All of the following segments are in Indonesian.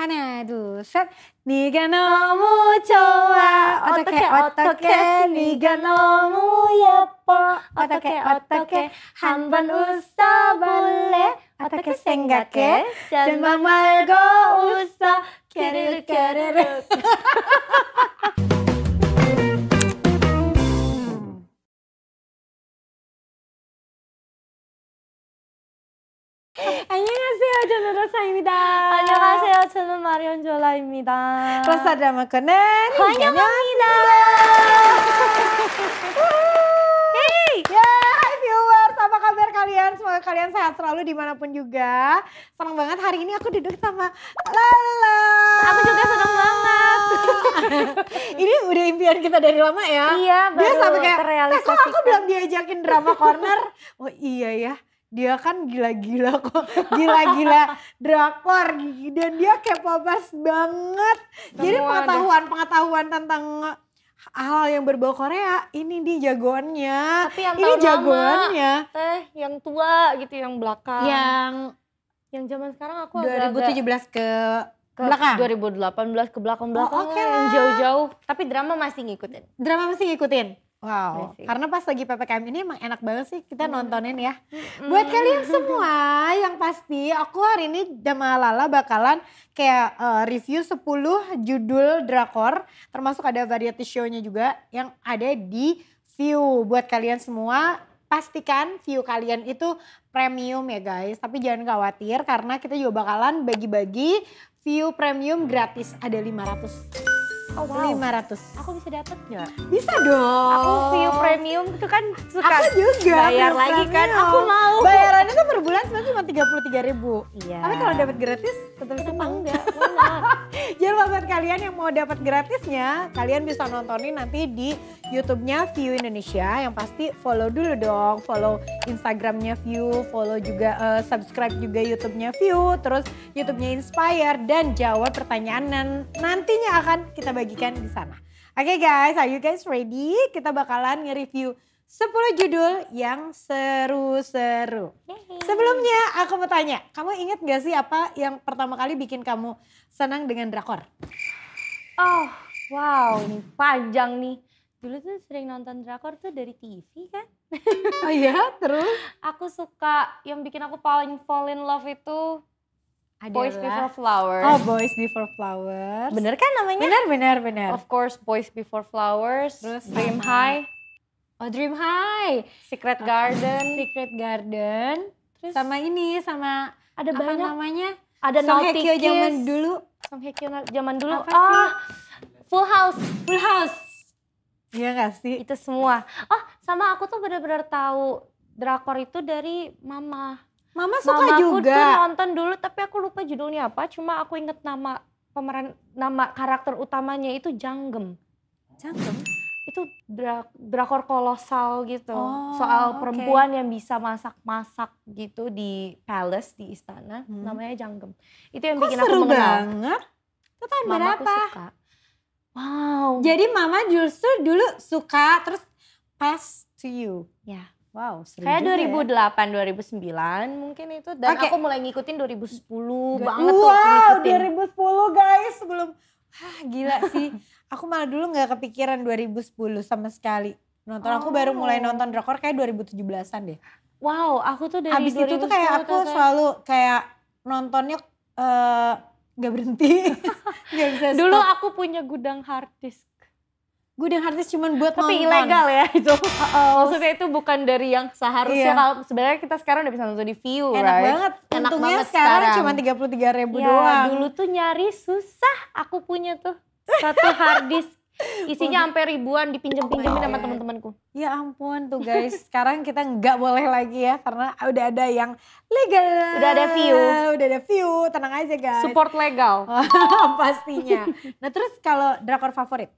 하나 둘셋 네가 너무 좋아 어떻게 어떻게 네가 너무 예뻐 어떻게 어떻게 한번 웃어볼래 어떻게 생각해 절만 말고 웃어 깨르르 깨르르 안녕하세요 저는 로사입니다 저는 마리온 졸라입니다. 러사드 마커는 환영합니다. Yeay viewers, apa kabar kalian? Semoga kalian sehat selalu dimanapun juga. Senang banget hari ini aku duduk sama Lala. Aku juga senang banget. ini udah impian kita dari lama ya. Iya, baru Dia sampai kayak, terrealisasi Nah, kok aku belum diajakin drama corner? oh iya ya dia kan gila-gila kok gila-gila drakor dan dia kepobas banget Semua jadi pengetahuan pengetahuan tentang hal yang berbau Korea ini di jagoannya tapi yang ini jagoannya lama, teh yang tua gitu yang belakang yang yang zaman sekarang aku 2017 agak, ke ke belakang 2018 ke belakang belakang oh, okay yang jauh-jauh tapi drama masih ngikutin drama masih ngikutin Wow, Basic. Iya karena pas lagi PPKM ini emang enak banget sih kita hmm. nontonin ya. Hmm. Buat kalian semua yang pasti aku hari ini sama Lala bakalan kayak uh, review 10 judul drakor termasuk ada variety show-nya juga yang ada di View. Buat kalian semua pastikan view kalian itu premium ya guys. Tapi jangan khawatir karena kita juga bakalan bagi-bagi view premium gratis ada 500 Oh wow. 500. Aku bisa dapat nggak? Bisa dong. Aku view premium itu kan suka aku juga bayar lagi kan? premium. kan. Aku mau. Bayarannya tuh per bulan sebenarnya cuma 33 ribu. Iya. Tapi kalau dapat gratis tetap bisa enggak? Jadi buat kalian yang mau dapat gratisnya, kalian bisa nontonin nanti di YouTube-nya View Indonesia. Yang pasti follow dulu dong, follow Instagramnya View, follow juga uh, subscribe juga YouTube-nya View, terus YouTube-nya Inspire dan jawab pertanyaan nantinya akan kita bagikan di sana. Oke okay guys, are you guys ready? Kita bakalan nge-review 10 judul yang seru-seru. Sebelumnya aku mau tanya, kamu inget gak sih apa yang pertama kali bikin kamu senang dengan drakor? Oh, wow, ini panjang nih. Dulu tuh sering nonton drakor tuh dari TV kan. Oh iya, terus? Aku suka yang bikin aku paling fall in love itu adalah Boys Before Flowers. Oh, Boys Before Flowers. Bener kan namanya? Bener, bener, bener. Of course, Boys Before Flowers. Terus Dream sama. High. Oh, Dream High. Secret okay. Garden. Secret Garden. Terus sama ini, sama ada apa banyak. namanya? Ada Song Naughty Kiss. zaman dulu. Song Hye Kyo zaman dulu. Oh, apa Oh, Full House. Full House. Iya gak sih? Itu semua. Oh, sama aku tuh bener-bener tahu drakor itu dari mama Mama suka Mama juga. tuh nonton dulu tapi aku lupa judulnya apa. Cuma aku inget nama pemeran nama karakter utamanya itu Janggem. Janggem? Itu dra drakor kolosal gitu. Oh, Soal perempuan yang bisa masak-masak gitu di palace di istana. Hmm. Namanya Janggem. Itu yang Kok bikin aku mengenal. banget. Itu tahun Mama berapa? Suka. Wow. Jadi mama justru dulu suka terus pass to you. Ya. Yeah Wow, Kayak 2008, ya? 2009 mungkin itu dan okay. aku mulai ngikutin 2010 G banget wow, tuh Wow, 2010 guys belum ah gila sih. aku malah dulu nggak kepikiran 2010 sama sekali. Nonton oh. aku baru mulai oh. nonton drakor kayak 2017-an deh. Wow, aku tuh dari Abis itu tuh kayak aku tata. selalu kayak nontonnya uh, eh, gak berhenti. gak bisa stop. Dulu aku punya gudang hard disk gue udah artis cuman buat tapi nonton. ilegal ya itu uh maksudnya itu bukan dari yang seharusnya iya. kalau sebenarnya kita sekarang udah bisa nonton di view enak right? banget enak untungnya banget sekarang, cuma tiga puluh tiga ribu ya, doang dulu tuh nyari susah aku punya tuh satu hardis, isinya sampai ribuan dipinjam pinjemin oh, sama teman-temanku. Ya ampun tuh guys, sekarang kita nggak boleh lagi ya karena udah ada yang legal. Udah ada view. Udah ada view, tenang aja guys. Support legal. Pastinya. Nah terus kalau drakor favorit?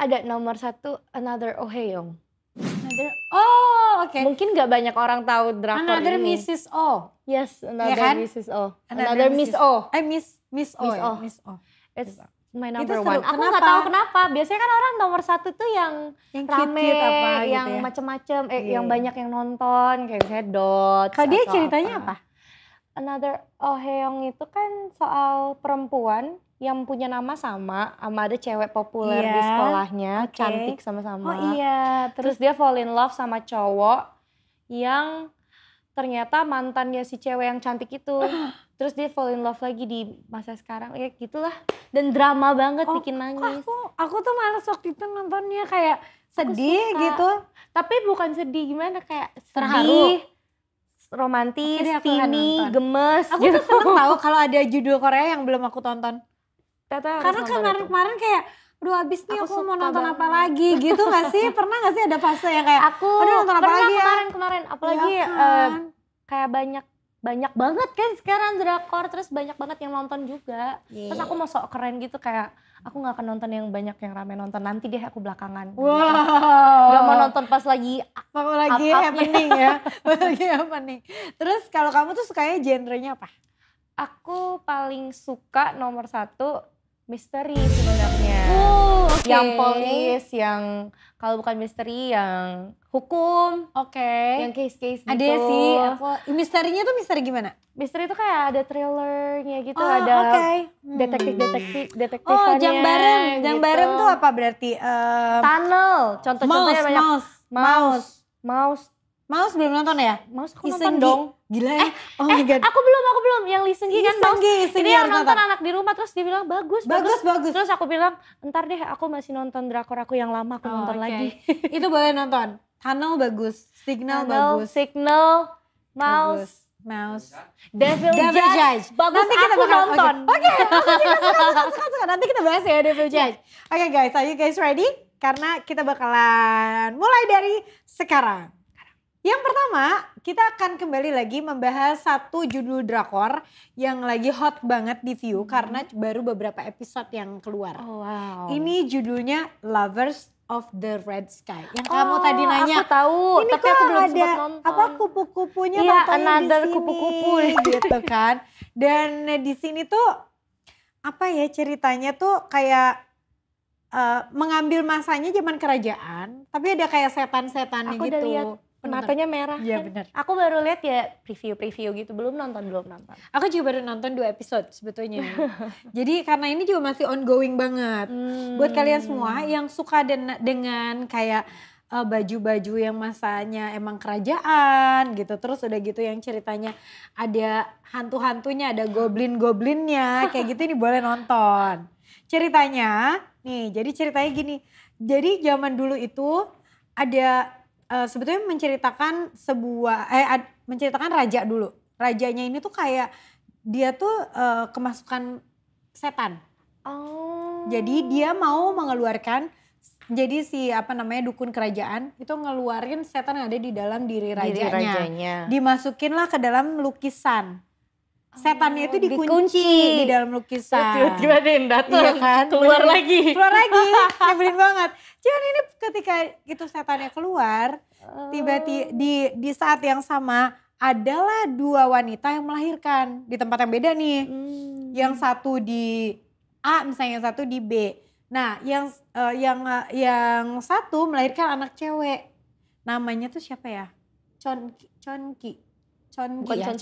ada nomor satu Another Oheyong. Another Oh, oke. Okay. Mungkin gak banyak orang tahu drakor ini. Another Mrs. O. Yes, Another yeah, kan? Mrs. O. Another, Miss O. Eh Miss Miss O. Miss ya? O. Miss o. It's my number itu one. Aku nggak tahu kenapa. Biasanya kan orang nomor satu tuh yang, yang rame, cute, apa, gitu ya? yang ya? macem-macem, eh, yeah. yang iya. banyak yang nonton, kayak misalnya Dots. Kalau dia ceritanya apa? apa? Another Oh itu kan soal perempuan yang punya nama sama sama ada cewek populer yeah. di sekolahnya okay. cantik sama-sama. Oh iya. Terus... Terus dia fall in love sama cowok yang ternyata mantannya si cewek yang cantik itu. Terus dia fall in love lagi di masa sekarang ya gitulah. Dan drama banget oh, bikin nangis. Aku aku tuh males waktu itu nontonnya kayak sedih gitu. Tapi bukan sedih gimana kayak terharu. Sedih, romantis, timi gemes. Aku gitu. tuh seneng tau kalau ada judul Korea yang belum aku tonton. Tata Karena kemarin-kemarin kayak aduh abis nih aku, aku mau nonton banget. apa lagi gitu gak sih? Pernah gak sih ada fase yang kayak aku aduh nonton apa lagi kemarin-kemarin ya? apa apalagi ya kan? uh, kayak banyak banyak banget kan sekarang drakor terus banyak banget yang nonton juga yeah. terus aku mau sok keren gitu kayak aku nggak akan nonton yang banyak yang rame nonton nanti deh aku belakangan wow. gak mau nonton pas lagi pas lagi up, up happening ya pas lagi nih terus kalau kamu tuh sukanya genrenya apa aku paling suka nomor satu misteri sebenarnya. Oh, okay. Yang polis, yang kalau bukan misteri yang hukum. Oke. Okay. Yang case-case gitu. Ada sih. Aku, misterinya tuh misteri gimana? Misteri itu kayak ada trailernya gitu, oh, ada okay. hmm. detektif-detektif detektifnya, Oh, jam bareng. Jam gitu. bareng tuh apa berarti? Um, Tunnel. Contoh-contohnya banyak. Mouse. Mouse. Mouse Maus belum nonton ya? Maus aku Isenggi. nonton dong. Gila ya? Eh, oh eh, my God. Aku belum, aku belum. Yang Lisenggi kan Maus. Ini yang nonton, nonton anak di rumah terus dia bilang bagus, bagus, bagus. bagus. Terus aku bilang, entar deh aku masih nonton drakor aku yang lama, aku oh, nonton okay. lagi. Itu boleh nonton. Tunnel bagus, Signal Tunnel, bagus. Signal, Mouse. Mouse. Devil, Devil Judge. Judge. Bagus Nanti kita aku bakal, nonton. Oke, okay. okay. aku juga suka, suka, suka, suka. Nanti kita bahas ya Devil iya. Judge. Oke okay, guys, are you guys ready? Karena kita bakalan mulai dari sekarang. Yang pertama, kita akan kembali lagi membahas satu judul drakor yang lagi hot banget di view hmm. karena baru beberapa episode yang keluar. Oh, wow. Ini judulnya Lovers of the Red Sky. Yang oh, kamu tadi nanya. Aku tahu, ini tapi aku belum ada nonton. Apa kupu-kupunya ya, another kupu-kupu gitu kan. Dan di sini tuh apa ya ceritanya tuh kayak uh, mengambil masanya zaman kerajaan, tapi ada kayak setan setan gitu. Udah lihat penatanya merah Iya kan? Aku baru lihat ya preview-preview gitu, belum nonton, belum nonton. Aku juga baru nonton dua episode sebetulnya. Jadi karena ini juga masih ongoing banget. Hmm. Buat kalian semua yang suka den dengan kayak eh, baju -baju yang masanya emang kerajaan gitu terus udah gitu yang ceritanya ada hantu-hantunya ada goblin-goblinnya kayak gitu ini boleh nonton ceritanya nih jadi ceritanya gini jadi zaman dulu itu ada uh, sebetulnya menceritakan sebuah eh ad, menceritakan raja dulu. Rajanya ini tuh kayak dia tuh uh, kemasukan setan. Oh. Jadi dia mau mengeluarkan jadi si apa namanya dukun kerajaan itu ngeluarin setan yang ada di dalam diri rajanya. Diri rajanya. Dimasukinlah ke dalam lukisan. Oh, setannya itu dikunci, dikunci. di dalam lukisan. Tiba-tiba Denda datang, iya kan? keluar lagi. Keluar lagi, nyebelin banget. Cuman ini ketika itu setannya keluar, tiba-tiba oh. di, di saat yang sama adalah dua wanita yang melahirkan di tempat yang beda nih. Hmm. Yang satu di A misalnya, yang satu di B. Nah, yang uh, yang uh, yang satu melahirkan anak cewek. Namanya tuh siapa ya? Chon Chonki Chongi bukan ya? kan?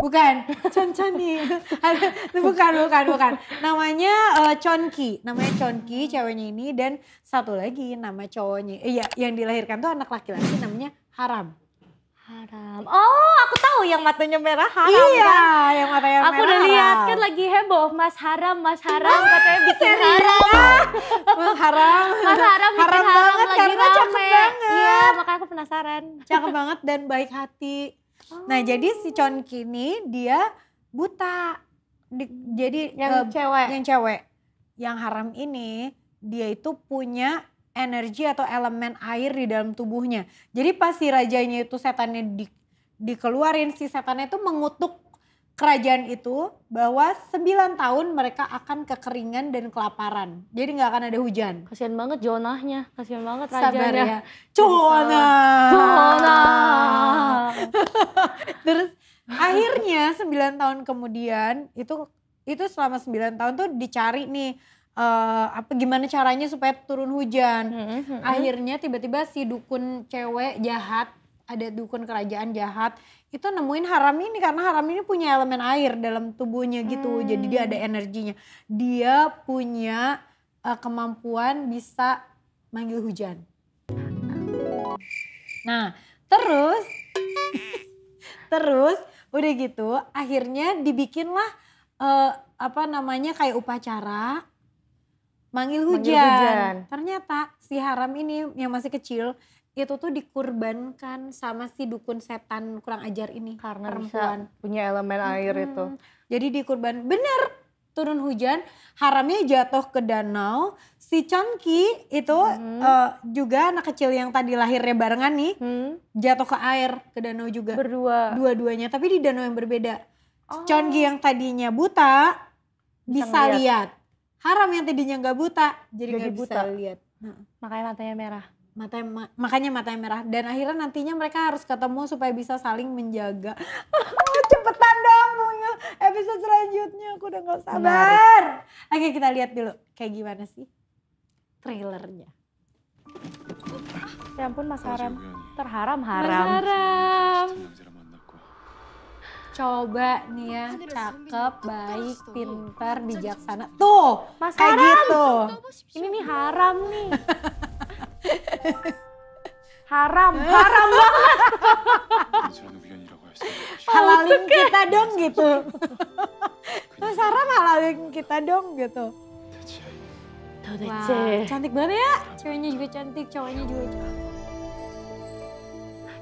Bukan, Chon bukan, bukan, bukan. Namanya uh, Chonki, namanya Chonki ceweknya ini dan satu lagi nama cowoknya. Eh, iya, eh, yang dilahirkan tuh anak laki-laki namanya Haram. Haram. Oh, aku tahu yang matanya merah haram. Iya, kan? yang matanya merah. Aku udah lihat kan lagi heboh Mas Haram, Mas Haram Wah, katanya bikin serius? haram. Ah, Mas Haram. Mas Haram bikin haram, haram banget, lagi karena rame. Cakep banget. Iya, makanya aku penasaran. Cakep banget dan baik hati. Nah oh. jadi si Chonki ini dia buta. Di, jadi yang ke, eh, cewek. Yang cewek. Yang haram ini dia itu punya energi atau elemen air di dalam tubuhnya. Jadi pas si rajanya itu setannya di dikeluarin si setannya itu mengutuk kerajaan itu bahwa 9 tahun mereka akan kekeringan dan kelaparan. Jadi nggak akan ada hujan. Kasihan banget Jonahnya, kasihan banget rajanya. Sabar ya. Jonah. Jonah. Terus akhirnya 9 tahun kemudian itu itu selama 9 tahun tuh dicari nih uh, apa gimana caranya supaya turun hujan. hmm, Akhirnya tiba-tiba si dukun cewek jahat ada dukun kerajaan jahat itu nemuin haram ini karena haram ini punya elemen air dalam tubuhnya gitu hmm. jadi dia ada energinya dia punya uh, kemampuan bisa manggil hujan nah terus terus udah gitu akhirnya dibikinlah uh, apa namanya kayak upacara manggil hujan. manggil hujan ternyata si haram ini yang masih kecil itu tuh dikurbankan sama si dukun setan kurang ajar ini karena perempuan. bisa punya elemen air itu. Jadi dikurban bener turun hujan, haramnya jatuh ke danau. Si Chonki itu hmm. uh, juga anak kecil yang tadi lahirnya barengan nih, hmm. jatuh ke air ke danau juga. Berdua. Dua-duanya, tapi di danau yang berbeda. Oh. Chonki yang tadinya buta bisa, bisa lihat. lihat. Haram yang tadinya nggak buta, jadi nggak bisa lihat. Nah. Makanya matanya merah mata yang makanya mata yang merah dan akhirnya nantinya mereka harus ketemu supaya bisa saling menjaga cepetan dong punya episode selanjutnya aku udah gak sabar Menarik. oke kita lihat dulu kayak gimana sih trailernya ya ampun mas haram terharam haram mas haram coba nih ya cakep baik pintar bijaksana tuh mas kayak haram. gitu ini nih haram nih haram, haram banget. halalin kita dong gitu. Mas haram halalin kita dong gitu. Wah, wow, cantik banget ya. Ceweknya juga cantik, cowoknya juga cantik.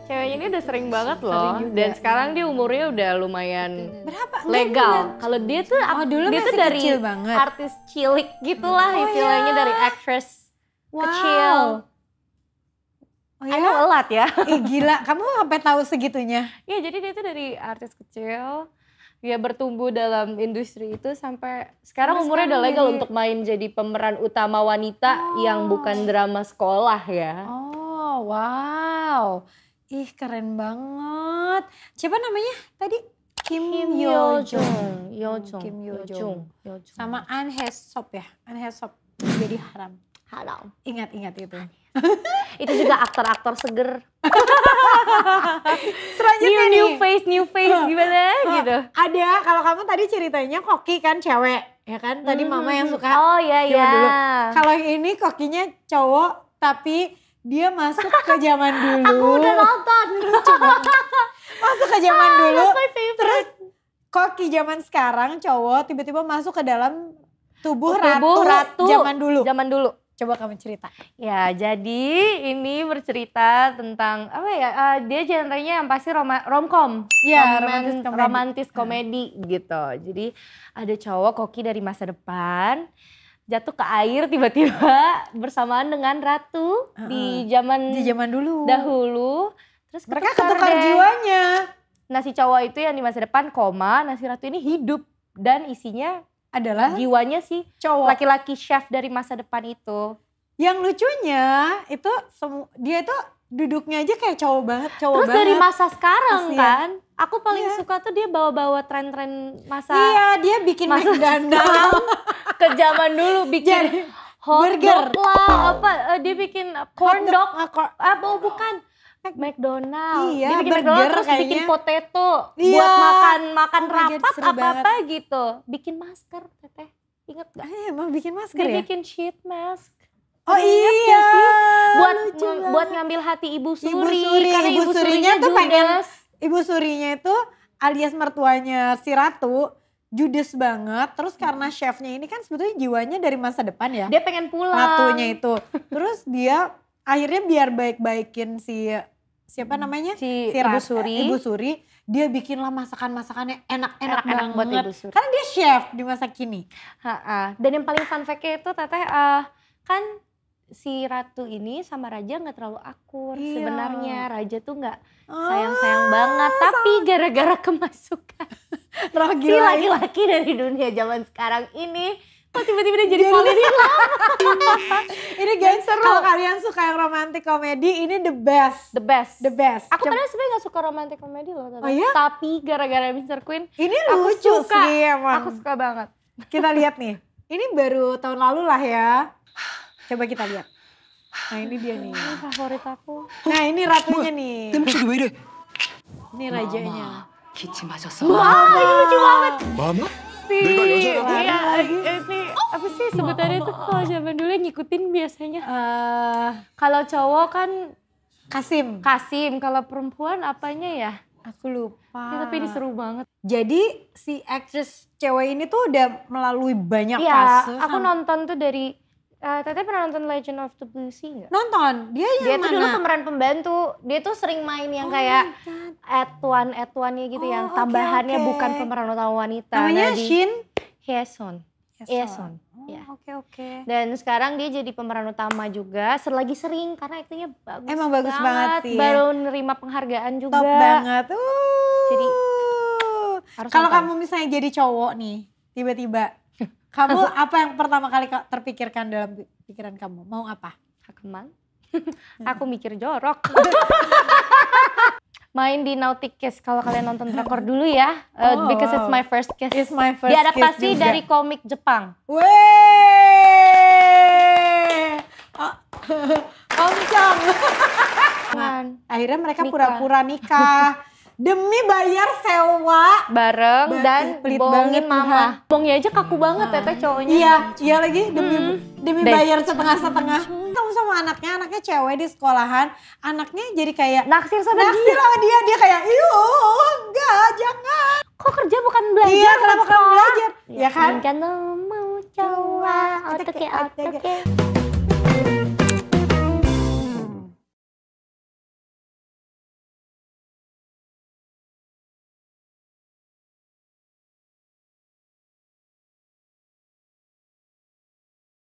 Ceweknya ini udah sering banget loh. Sering juga. Dan sekarang dia umurnya udah lumayan berapa? Legal. Kalau dia tuh oh, dulu dia tuh dari banget. artis cilik gitulah oh, istilahnya ya. dari actress wow. kecil. Oh ya? Ayo elat ya. Ih gila, kamu sampai tahu segitunya? Iya, jadi dia itu dari artis kecil, dia bertumbuh dalam industri itu sampai sekarang Mas umurnya udah legal untuk main jadi pemeran utama wanita oh. yang bukan drama sekolah ya. Oh, wow. Ih, keren banget. Siapa namanya tadi? Kim, Kim Yo Jung, Yo Jung, Kim Yo Jung, Sama An Hesop ya. An Hesop jadi haram. Haram. Ingat-ingat itu. itu juga aktor-aktor seger. Selanjutnya new, nih. new face, new face gimana gitu. Ada kalau kamu tadi ceritanya koki kan cewek ya kan tadi hmm, mama hmm, yang hmm. suka. Oh iya iya. Kalau ini kokinya cowok tapi dia masuk ke zaman dulu. Aku udah nonton. Coba. Masuk ke zaman ah, dulu. Terus koki zaman sekarang cowok tiba-tiba masuk ke dalam tubuh, tubuh ratu, ratu zaman dulu. Zaman dulu. Coba kamu cerita. Ya, jadi ini bercerita tentang apa ya? Uh, dia genrenya yang pasti rom romcom. Iya, romantis Romantis komedi hmm. gitu. Jadi ada cowok koki dari masa depan jatuh ke air tiba-tiba bersamaan dengan ratu uh di zaman di zaman dulu. Dahulu. Terus mereka ketukar deh. jiwanya. nasi cowok itu yang di masa depan koma, nah ratu ini hidup dan isinya adalah jiwanya sih cowok laki-laki chef dari masa depan itu. Yang lucunya itu dia itu duduknya aja kayak cowok banget, cowok Terus banget. dari masa sekarang kan, aku paling yeah. suka tuh dia bawa-bawa tren-tren masa Iya, yeah, dia bikin masa dandang ke zaman dulu bikin Jadi, hot burger dog lah, apa eh, dia bikin corn dog, dog. apa ah, ah, bukan McDonald. Iya, dia bikin burger, terus kayaknya. bikin potato iya, buat makan makan rapat apa apa banget. gitu. Bikin masker teteh. Ingat gak? Eh, emang bikin masker dia ya? bikin sheet mask. Oh Ingat iya. Sih? Buat Lucu buat ngambil hati Ibu Suri. Ibu Suri, karena Ibu, Ibu Surinya, Surinya tuh Judas. pengen Ibu Surinya itu alias mertuanya si Ratu Judes banget, terus karena chefnya ini kan sebetulnya jiwanya dari masa depan ya. Dia pengen pulang. Ratunya itu. Terus dia akhirnya biar baik-baikin si siapa hmm. namanya si, si Ibu eh, Suri. Ibu Suri dia bikinlah masakan-masakannya enak-enak banget. Buat Ibu Suri. Karena dia chef di masa kini. Ha -ha. Dan yang paling fun fact itu teteh uh, kan si ratu ini sama raja nggak terlalu akur iya. sebenarnya raja tuh nggak sayang sayang ah, banget tapi gara-gara kemasukan si laki-laki dari dunia zaman sekarang ini Kok tiba-tiba dia jadi, jadi lama? Ini guys, seru. Kalau kalian suka yang romantis komedi, ini the best. The best. The best. Aku ternyata sebenarnya gak suka romantis komedi loh. Tata. Oh iya? Tapi gara-gara Mr. Queen, ini aku lucu suka. sih emang. Aku suka banget. Kita lihat nih. Ini baru tahun lalu lah ya. Coba kita lihat. Nah ini dia nih. Ini favorit aku. Nah ini ratunya nih. Ini rajanya. Mama, Wah, ini lucu banget. Mama? Si, ya, iya, ini apa sih sebetulnya itu kalau zaman dulu ngikutin biasanya? Uh, kalau cowok kan Kasim. Kasim. Kalau perempuan apanya ya? Aku lupa. Ya, tapi ini seru banget. Jadi si actress cewek ini tuh udah melalui banyak ya, kasus. Aku aku nonton tuh dari Uh, eh, Tete pernah nonton Legend of the Blue Sea gak? Nonton, dia yang mana? Dia tuh dulu pemeran pembantu, dia tuh sering main yang oh kayak at one at one gitu oh, yang tambahannya okay, okay. bukan pemeran utama wanita. Namanya Shin Heson, Heson ya. Oke okay, oke. Okay. Dan sekarang dia jadi pemeran utama juga, selagi sering karena aktingnya bagus. Emang bagus banget, banget sih. Baru nerima penghargaan juga. Top banget. Uh. Jadi kalau kamu misalnya jadi cowok nih, tiba-tiba kamu apa yang pertama kali terpikirkan dalam pikiran kamu? Mau apa? Hakeman. Aku mikir jorok. main di Nautic Kiss kalau kalian nonton drakor dulu ya uh, oh, because it's my first kiss. It's my first Diadaptasi kiss dari komik Jepang. Weh. Oh. Akhirnya mereka pura-pura nikah demi bayar sewa bareng Bati, dan bohongin mama. Bohongnya aja kaku banget ya cowoknya. Iya, iya lagi demi hmm. demi bayar setengah-setengah. Kamu sama anaknya, anaknya cewek di sekolahan, anaknya jadi kayak naksir sama naksir dia. Naksir sama dia, dia kayak, "Iyo, enggak, jangan." Kok kerja bukan belajar? Iya, kenapa kamu belajar? Ya, kan? Kan mau cowok, oke, oke.